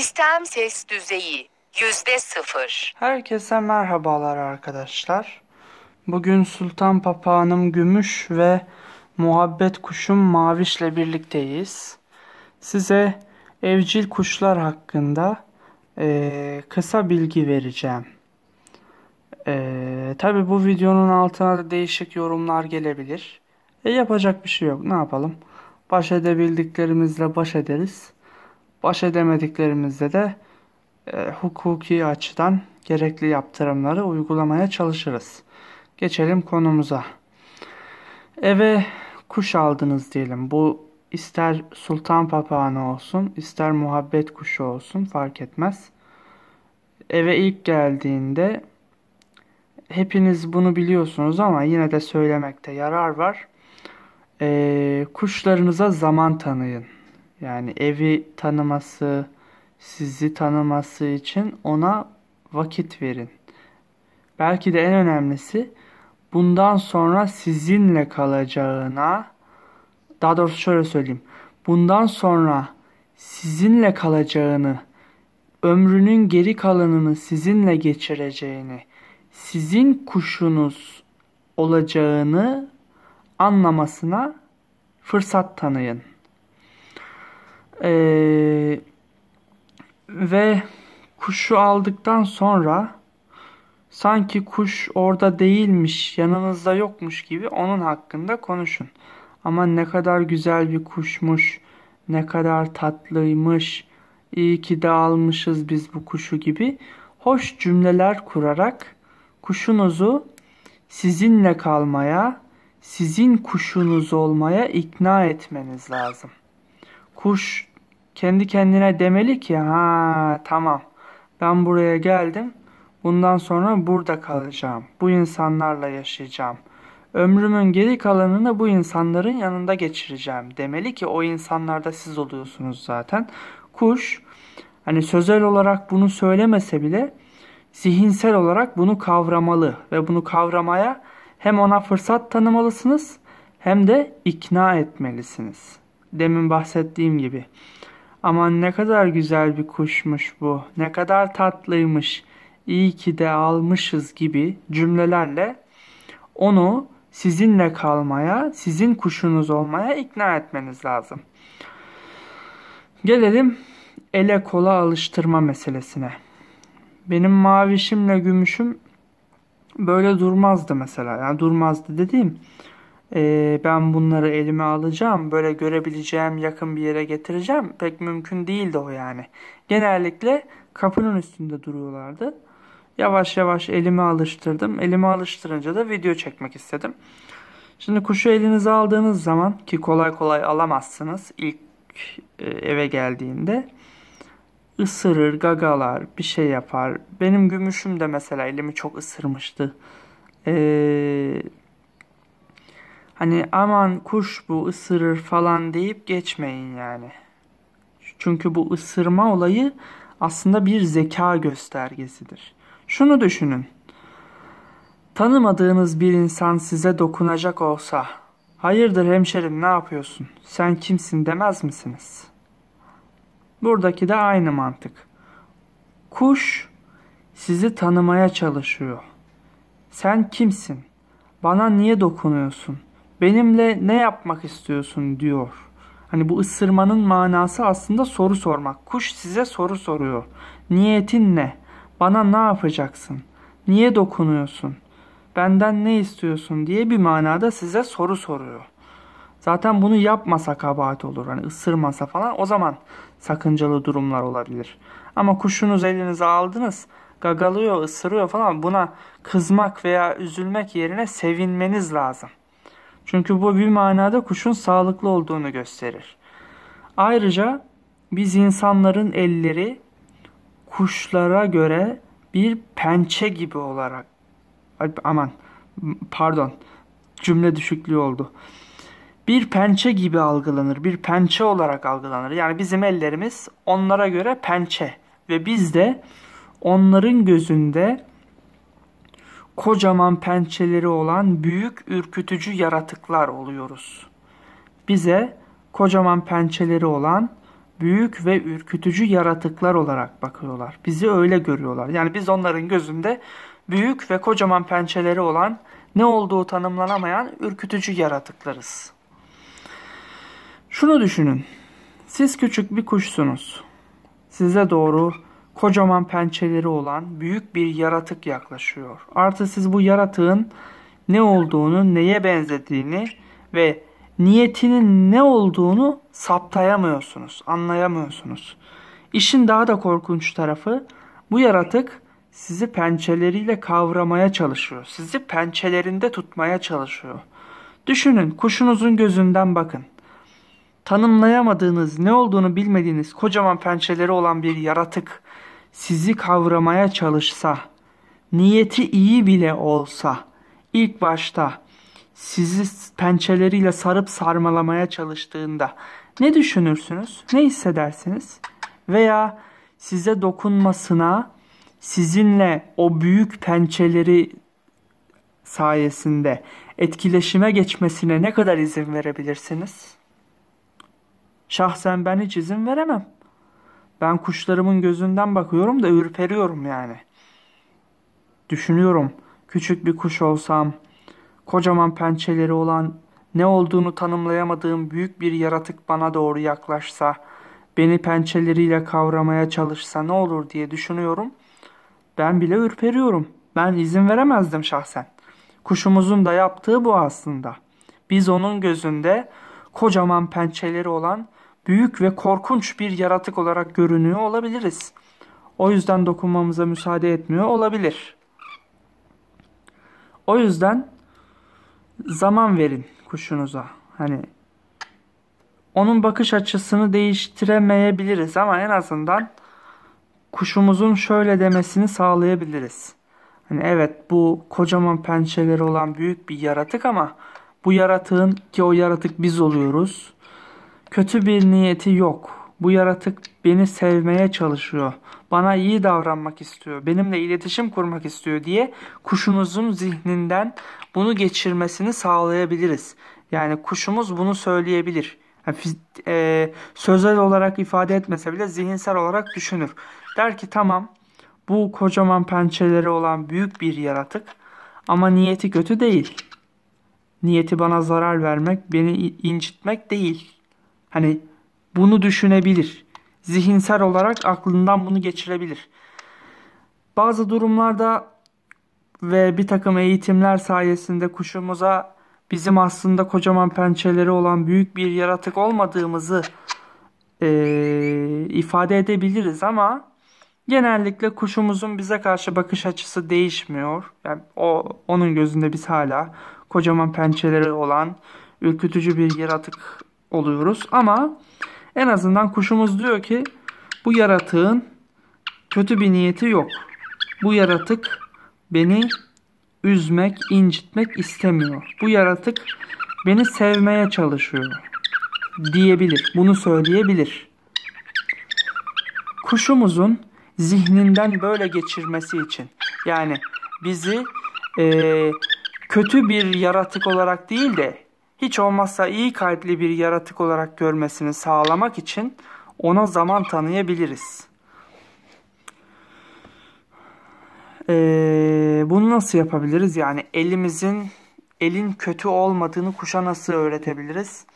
Sistem ses düzeyi yüzde sıfır. Herkese merhabalar arkadaşlar. Bugün Sultan Papağanım Gümüş ve Muhabbet Kuşum Maviş'le birlikteyiz. Size evcil kuşlar hakkında e, kısa bilgi vereceğim. E, Tabi bu videonun altına da değişik yorumlar gelebilir. E, yapacak bir şey yok ne yapalım. Baş edebildiklerimizle baş ederiz. Baş edemediklerimizde de e, hukuki açıdan gerekli yaptırımları uygulamaya çalışırız. Geçelim konumuza. Eve kuş aldınız diyelim. Bu ister sultan papağanı olsun, ister muhabbet kuşu olsun fark etmez. Eve ilk geldiğinde hepiniz bunu biliyorsunuz ama yine de söylemekte yarar var. Ee, kuşlarınıza zaman tanıyın. Yani evi tanıması, sizi tanıması için ona vakit verin. Belki de en önemlisi bundan sonra sizinle kalacağına daha doğrusu şöyle söyleyeyim. Bundan sonra sizinle kalacağını, ömrünün geri kalanını sizinle geçireceğini, sizin kuşunuz olacağını anlamasına fırsat tanıyın. Ee, ve kuşu aldıktan sonra sanki kuş orada değilmiş, yanınızda yokmuş gibi onun hakkında konuşun. Ama ne kadar güzel bir kuşmuş, ne kadar tatlıymış, iyi ki de almışız biz bu kuşu gibi hoş cümleler kurarak kuşunuzu sizinle kalmaya, sizin kuşunuz olmaya ikna etmeniz lazım. Kuş kendi kendine demeli ki ha tamam ben buraya geldim bundan sonra burada kalacağım bu insanlarla yaşayacağım ömrümün geri kalanını bu insanların yanında geçireceğim demeli ki o insanlarda siz oluyorsunuz zaten kuş hani sözel olarak bunu söylemese bile zihinsel olarak bunu kavramalı ve bunu kavramaya hem ona fırsat tanımalısınız hem de ikna etmelisiniz. Demin bahsettiğim gibi Aman ne kadar güzel bir kuşmuş bu, ne kadar tatlıymış, İyi ki de almışız gibi cümlelerle onu sizinle kalmaya, sizin kuşunuz olmaya ikna etmeniz lazım. Gelelim ele kola alıştırma meselesine. Benim mavişimle gümüşüm böyle durmazdı mesela. Yani durmazdı dediğim ee, ben bunları elime alacağım, böyle görebileceğim, yakın bir yere getireceğim pek mümkün değildi o yani. Genellikle kapının üstünde duruyorlardı. Yavaş yavaş elime alıştırdım. Elime alıştırınca da video çekmek istedim. Şimdi kuşu elinize aldığınız zaman ki kolay kolay alamazsınız ilk e, eve geldiğinde ısırır, gagalar, bir şey yapar. Benim gümüşüm de mesela elimi çok ısırmıştı. Ee, Hani aman kuş bu ısırır falan deyip geçmeyin yani. Çünkü bu ısırma olayı aslında bir zeka göstergesidir. Şunu düşünün. Tanımadığınız bir insan size dokunacak olsa, hayırdır hemşerim ne yapıyorsun, sen kimsin demez misiniz? Buradaki de aynı mantık. Kuş sizi tanımaya çalışıyor. Sen kimsin? Bana niye dokunuyorsun? benimle ne yapmak istiyorsun diyor. Hani bu ısırmanın manası aslında soru sormak. Kuş size soru soruyor. Niyetin ne? Bana ne yapacaksın? Niye dokunuyorsun? Benden ne istiyorsun diye bir manada size soru soruyor. Zaten bunu yapmasa kabahat olur. Hani ısırmasa falan o zaman sakıncalı durumlar olabilir. Ama kuşunuz elinize aldınız gagalıyor, ısırıyor falan buna kızmak veya üzülmek yerine sevinmeniz lazım. Çünkü bu bir manada kuşun sağlıklı olduğunu gösterir. Ayrıca biz insanların elleri kuşlara göre bir pençe gibi olarak aman pardon cümle düşüklüğü oldu. Bir pençe gibi algılanır. Bir pençe olarak algılanır. Yani bizim ellerimiz onlara göre pençe ve biz de onların gözünde kocaman pençeleri olan büyük ürkütücü yaratıklar oluyoruz. Bize kocaman pençeleri olan büyük ve ürkütücü yaratıklar olarak bakıyorlar. Bizi öyle görüyorlar. Yani biz onların gözünde büyük ve kocaman pençeleri olan ne olduğu tanımlanamayan ürkütücü yaratıklarız. Şunu düşünün. Siz küçük bir kuşsunuz. Size doğru kocaman pençeleri olan büyük bir yaratık yaklaşıyor. Artı siz bu yaratığın ne olduğunu, neye benzediğini ve niyetinin ne olduğunu saptayamıyorsunuz, anlayamıyorsunuz. İşin daha da korkunç tarafı bu yaratık sizi pençeleriyle kavramaya çalışıyor. Sizi pençelerinde tutmaya çalışıyor. Düşünün kuşunuzun gözünden bakın. Tanımlayamadığınız, ne olduğunu bilmediğiniz kocaman pençeleri olan bir yaratık sizi kavramaya çalışsa, niyeti iyi bile olsa, ilk başta sizi pençeleriyle sarıp sarmalamaya çalıştığında ne düşünürsünüz? Ne hissedersiniz? Veya size dokunmasına sizinle o büyük pençeleri sayesinde etkileşime geçmesine ne kadar izin verebilirsiniz? Şahsen ben hiç izin veremem. Ben kuşlarımın gözünden bakıyorum da ürperiyorum yani. Düşünüyorum küçük bir kuş olsam, kocaman pençeleri olan, ne olduğunu tanımlayamadığım büyük bir yaratık bana doğru yaklaşsa, beni pençeleriyle kavramaya çalışsa ne olur diye düşünüyorum. Ben bile ürperiyorum. Ben izin veremezdim şahsen. Kuşumuzun da yaptığı bu aslında. Biz onun gözünde kocaman pençeleri olan büyük ve korkunç bir yaratık olarak görünüyor olabiliriz. O yüzden dokunmamıza müsaade etmiyor olabilir. O yüzden zaman verin kuşunuza. Hani onun bakış açısını değiştiremeyebiliriz ama en azından kuşumuzun şöyle demesini sağlayabiliriz. Hani evet bu kocaman pençeleri olan büyük bir yaratık ama bu yaratığın ki o yaratık biz oluyoruz Kötü bir niyeti yok. Bu yaratık beni sevmeye çalışıyor. Bana iyi davranmak istiyor. Benimle iletişim kurmak istiyor diye kuşunuzun zihninden bunu geçirmesini sağlayabiliriz. Yani kuşumuz bunu söyleyebilir. Yani, e, sözel olarak ifade etmese bile zihinsel olarak düşünür. Der ki tamam bu kocaman pençeleri olan büyük bir yaratık ama niyeti kötü değil. Niyeti bana zarar vermek, beni incitmek değil. Hani bunu düşünebilir. Zihinsel olarak aklından bunu geçirebilir. Bazı durumlarda ve bir takım eğitimler sayesinde kuşumuza bizim aslında kocaman pençeleri olan büyük bir yaratık olmadığımızı e, ifade edebiliriz ama genellikle kuşumuzun bize karşı bakış açısı değişmiyor. Yani o onun gözünde biz hala kocaman pençeleri olan ürkütücü bir yaratık oluyoruz. Ama en azından kuşumuz diyor ki bu yaratığın kötü bir niyeti yok. Bu yaratık beni üzmek, incitmek istemiyor. Bu yaratık beni sevmeye çalışıyor diyebilir. Bunu söyleyebilir. Kuşumuzun zihninden böyle geçirmesi için yani bizi e, kötü bir yaratık olarak değil de hiç olmazsa iyi kalpli bir yaratık olarak görmesini sağlamak için ona zaman tanıyabiliriz. Ee, bunu nasıl yapabiliriz? Yani elimizin elin kötü olmadığını kuşa nasıl öğretebiliriz?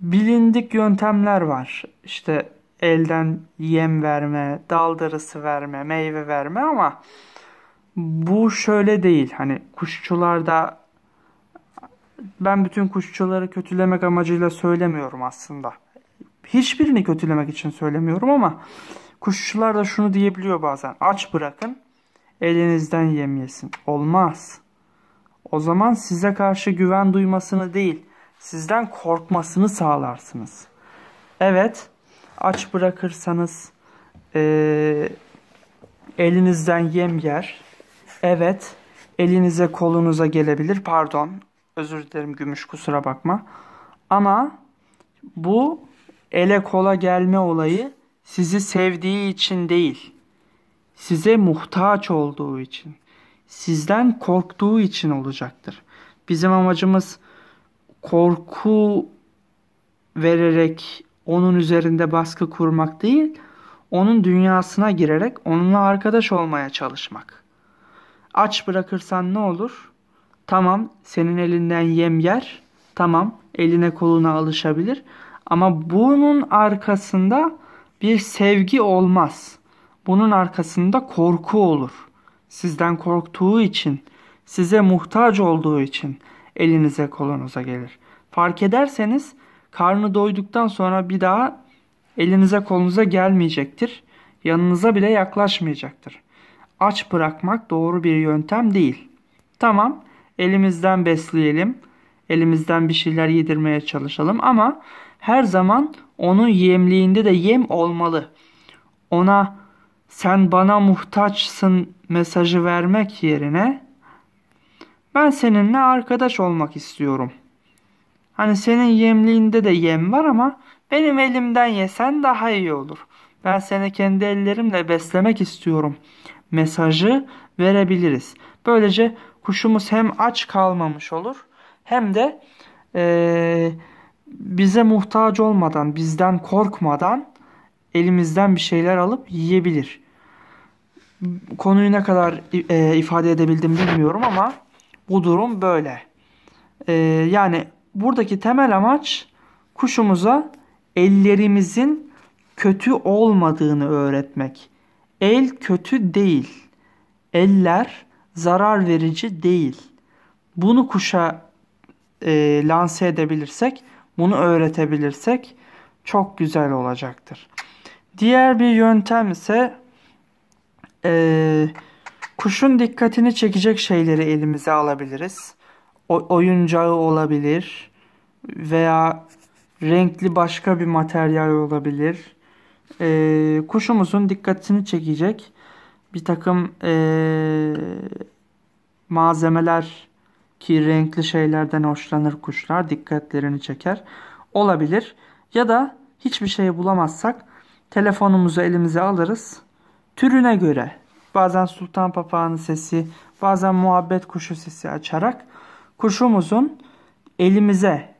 Bilindik yöntemler var. İşte elden yem verme, dal darısı verme, meyve verme ama bu şöyle değil. Hani kuşçularda ben bütün kuşçuları kötülemek amacıyla söylemiyorum aslında. Hiçbirini kötülemek için söylemiyorum ama kuşçular da şunu diyebiliyor bazen. Aç bırakın elinizden yem yesin. Olmaz. O zaman size karşı güven duymasını değil, sizden korkmasını sağlarsınız. Evet, aç bırakırsanız e, elinizden yem yer. Evet, elinize kolunuza gelebilir. Pardon, Özür dilerim Gümüş kusura bakma. Ama bu ele kola gelme olayı sizi sevdiği için değil. Size muhtaç olduğu için. Sizden korktuğu için olacaktır. Bizim amacımız korku vererek onun üzerinde baskı kurmak değil, onun dünyasına girerek onunla arkadaş olmaya çalışmak. Aç bırakırsan ne olur? Tamam senin elinden yem yer. Tamam eline koluna alışabilir. Ama bunun arkasında bir sevgi olmaz. Bunun arkasında korku olur. Sizden korktuğu için, size muhtaç olduğu için elinize kolunuza gelir. Fark ederseniz karnı doyduktan sonra bir daha elinize kolunuza gelmeyecektir. Yanınıza bile yaklaşmayacaktır. Aç bırakmak doğru bir yöntem değil. Tamam, Elimizden besleyelim. Elimizden bir şeyler yedirmeye çalışalım ama her zaman onun yemliğinde de yem olmalı. Ona sen bana muhtaçsın mesajı vermek yerine ben seninle arkadaş olmak istiyorum. Hani senin yemliğinde de yem var ama benim elimden yesen daha iyi olur. Ben seni kendi ellerimle beslemek istiyorum mesajı verebiliriz. Böylece kuşumuz hem aç kalmamış olur hem de e, bize muhtaç olmadan, bizden korkmadan elimizden bir şeyler alıp yiyebilir. Konuyu ne kadar e, ifade edebildim bilmiyorum ama bu durum böyle. E, yani buradaki temel amaç kuşumuza ellerimizin kötü olmadığını öğretmek. El kötü değil. Eller zarar verici değil. Bunu kuşa e, lanse edebilirsek, bunu öğretebilirsek çok güzel olacaktır. Diğer bir yöntem ise e, kuşun dikkatini çekecek şeyleri elimize alabiliriz. O, oyuncağı olabilir veya renkli başka bir materyal olabilir. E, kuşumuzun dikkatini çekecek bir takım ee, malzemeler ki renkli şeylerden hoşlanır kuşlar dikkatlerini çeker olabilir. Ya da hiçbir şey bulamazsak telefonumuzu elimize alırız. Türüne göre bazen sultan papağanı sesi bazen muhabbet kuşu sesi açarak kuşumuzun elimize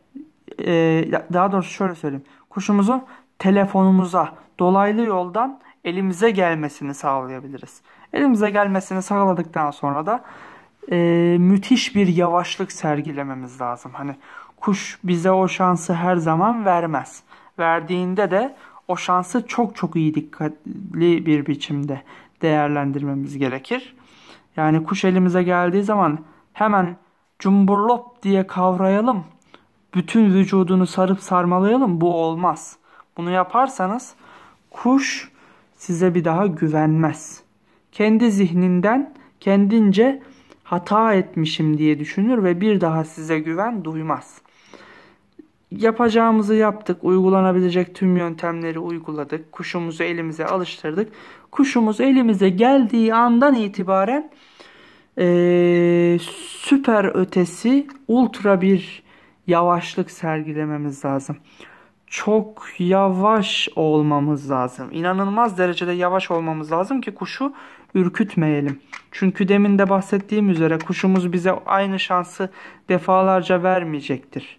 e, daha doğrusu şöyle söyleyeyim kuşumuzu telefonumuza dolaylı yoldan elimize gelmesini sağlayabiliriz. Elimize gelmesini sağladıktan sonra da e, müthiş bir yavaşlık sergilememiz lazım. Hani kuş bize o şansı her zaman vermez. Verdiğinde de o şansı çok çok iyi dikkatli bir biçimde değerlendirmemiz gerekir. Yani kuş elimize geldiği zaman hemen cumburlop diye kavrayalım. Bütün vücudunu sarıp sarmalayalım. Bu olmaz. Bunu yaparsanız kuş size bir daha güvenmez. Kendi zihninden kendince hata etmişim diye düşünür ve bir daha size güven duymaz. Yapacağımızı yaptık, uygulanabilecek tüm yöntemleri uyguladık, kuşumuzu elimize alıştırdık. Kuşumuz elimize geldiği andan itibaren ee, süper ötesi ultra bir yavaşlık sergilememiz lazım çok yavaş olmamız lazım. İnanılmaz derecede yavaş olmamız lazım ki kuşu ürkütmeyelim. Çünkü demin de bahsettiğim üzere kuşumuz bize aynı şansı defalarca vermeyecektir.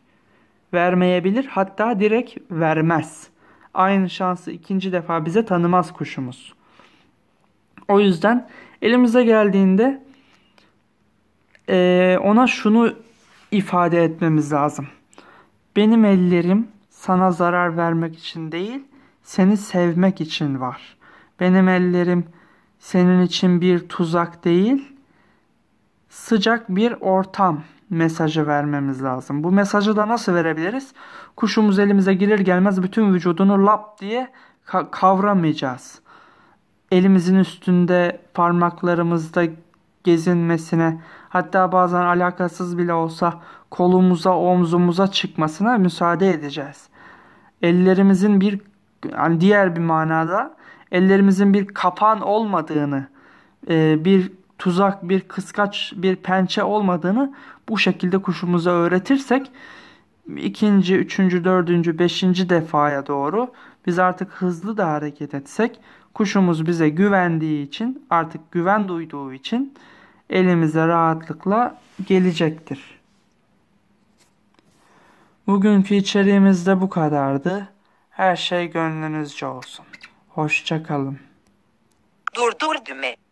Vermeyebilir hatta direkt vermez. Aynı şansı ikinci defa bize tanımaz kuşumuz. O yüzden elimize geldiğinde ona şunu ifade etmemiz lazım. Benim ellerim sana zarar vermek için değil, seni sevmek için var. Benim ellerim senin için bir tuzak değil, sıcak bir ortam mesajı vermemiz lazım. Bu mesajı da nasıl verebiliriz? Kuşumuz elimize girer gelmez bütün vücudunu lap diye kavramayacağız. Elimizin üstünde parmaklarımızda gezinmesine hatta bazen alakasız bile olsa kolumuza omzumuza çıkmasına müsaade edeceğiz ellerimizin bir yani diğer bir manada ellerimizin bir kapan olmadığını, e, bir tuzak, bir kıskaç, bir pençe olmadığını bu şekilde kuşumuza öğretirsek ikinci, üçüncü, dördüncü, beşinci defaya doğru biz artık hızlı da hareket etsek kuşumuz bize güvendiği için artık güven duyduğu için elimize rahatlıkla gelecektir. Bugünkü içeriğimiz de bu kadardı. Her şey gönlünüzce olsun. Hoşçakalın. kalın. Durdur düğme.